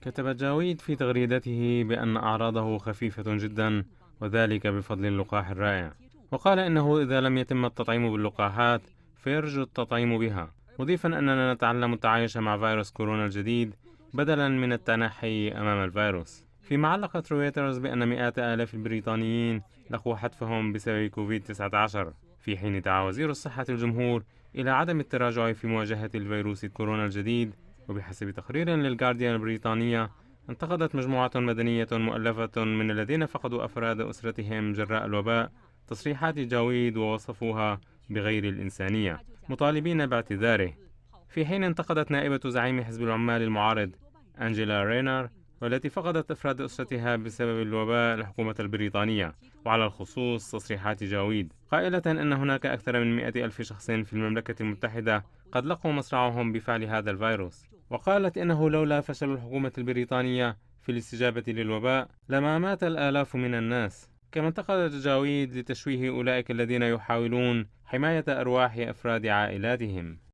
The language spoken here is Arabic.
كتب جاويد في تغريدته بأن أعراضه خفيفة جدا وذلك بفضل اللقاح الرائع وقال إنه إذا لم يتم التطعيم باللقاحات فيرجو التطعيم بها مضيفا أننا نتعلم التعايش مع فيروس كورونا الجديد بدلا من التنحي أمام الفيروس فيما علقت رويترز بأن مئات آلاف البريطانيين لقوا حتفهم بسبب كوفيد 19 في حين دعا وزير الصحة الجمهور إلى عدم التراجع في مواجهة الفيروس كورونا الجديد وبحسب تقرير للجارديان البريطانية انتقدت مجموعة مدنية مؤلفة من الذين فقدوا أفراد أسرتهم جراء الوباء تصريحات جاويد ووصفوها بغير الإنسانية مطالبين باعتذاره في حين انتقدت نائبة زعيم حزب العمال المعارض أنجيلا رينر والتي فقدت أفراد أسرتها بسبب الوباء الحكومة البريطانية وعلى الخصوص تصريحات جاويد قائلة أن هناك أكثر من 100 ألف شخص في المملكة المتحدة قد لقوا مصرعهم بفعل هذا الفيروس وقالت إنه لولا فشل الحكومة البريطانية في الاستجابة للوباء لما مات الآلاف من الناس كما انتقد جاويد لتشويه أولئك الذين يحاولون حماية أرواح أفراد عائلاتهم